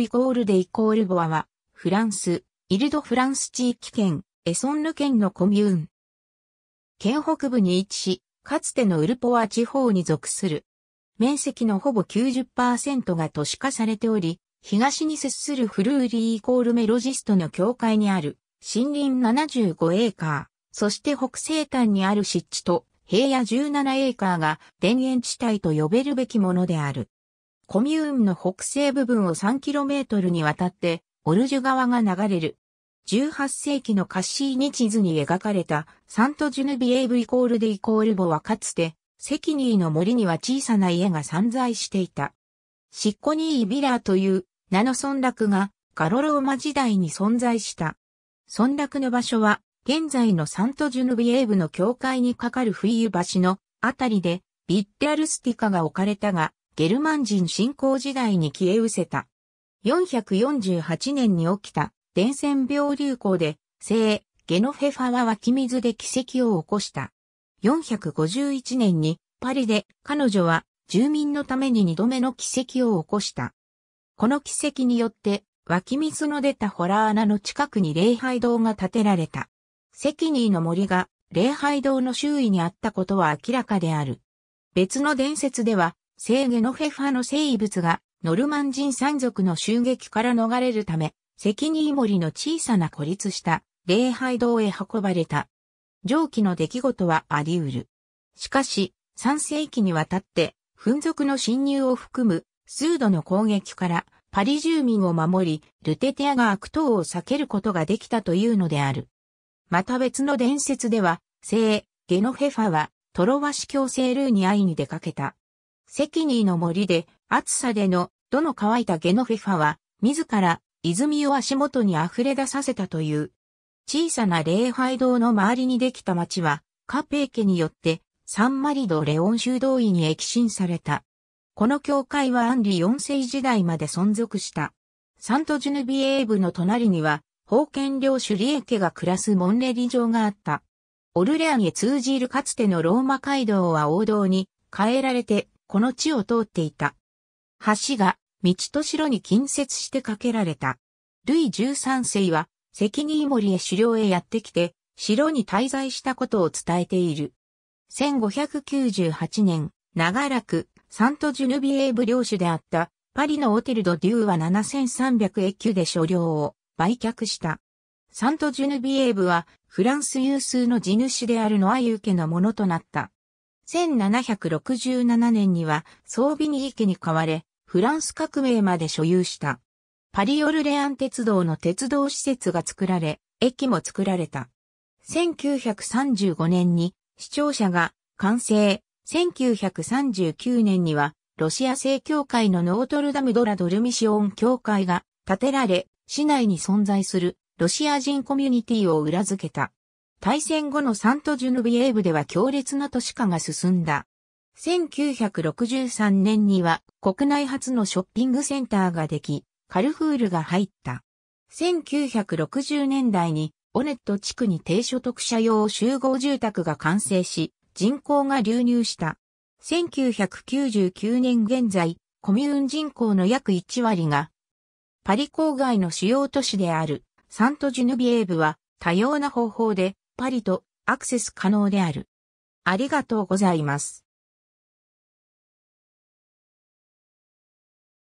イコールデイコールボアは、フランス、イルドフランス地域圏、エソンヌ県のコミューン。県北部に位置し、かつてのウルポア地方に属する。面積のほぼ90%が都市化されており、東に接するフルーリーイコールメロジストの境界にある森林75エーカー、そして北西端にある湿地と平野17エーカーが田園地帯と呼べるべきものである。コミューンの北西部分を 3km にわたってオルジュ川が流れる。18世紀のカッシーニ地図に描かれたサントジュヌビエーブイコールデイコールボはかつて、セキニーの森には小さな家が散在していた。シッコニービラーという名の村落がガロローマ時代に存在した。村落の場所は現在のサントジュヌビエーブの境界に架かる冬橋のあたりでビッテアルスティカが置かれたが、ゲルマン人侵攻時代に消え失せた。448年に起きた伝染病流行で、聖、ゲノフェファは湧き水で奇跡を起こした。451年にパリで彼女は住民のために二度目の奇跡を起こした。この奇跡によって湧き水の出たホラー穴の近くに礼拝堂が建てられた。セキニーの森が礼拝堂の周囲にあったことは明らかである。別の伝説では聖ゲノフェファの生物がノルマン人山族の襲撃から逃れるため、責任森の小さな孤立した礼拝堂へ運ばれた。上記の出来事はあり得る。しかし、3世紀にわたって、粉族の侵入を含む数度の攻撃からパリ住民を守り、ルテテアが悪党を避けることができたというのである。また別の伝説では、聖、ゲノフェファは、トロワ司教聖ルーに会いに出かけた。セキニーの森で、暑さでの、どの乾いたゲノフェファは、自ら、泉を足元に溢れ出させたという。小さな礼拝堂の周りにできた町は、カペー家によって、サンマリド・レオン修道院に駅進された。この教会はアンリ4世時代まで存続した。サントジュヌビエーブの隣には、封建領主リエ家が暮らすモンレリ城があった。オルレアンへ通じるかつてのローマ街道は王道に変えられてこの地を通っていた。橋が道と城に近接して架けられた。ルイ13世は関に森へ狩猟へやってきて、城に滞在したことを伝えている。1598年、長らくサントジュヌビエーブ領主であったパリのオテルド・デューは7300エキュで所領を売却した。サントジュヌビエーブはフランス有数の地主であるノアユ家のものとなった。1767年には装備に池に買われ、フランス革命まで所有した。パリオルレアン鉄道の鉄道施設が作られ、駅も作られた。1935年に視聴者が完成。1939年にはロシア正教会のノートルダムドラドルミシオン教会が建てられ、市内に存在するロシア人コミュニティを裏付けた。大戦後のサントジュヌビエーブでは強烈な都市化が進んだ。1963年には国内初のショッピングセンターができ、カルフールが入った。1960年代にオネット地区に低所得者用集合住宅が完成し、人口が流入した。1999年現在、コミューン人口の約1割が、パリ郊外の主要都市であるサントジュヌビエーブは多様な方法でパリとアクセス可能である。ありがとうございます。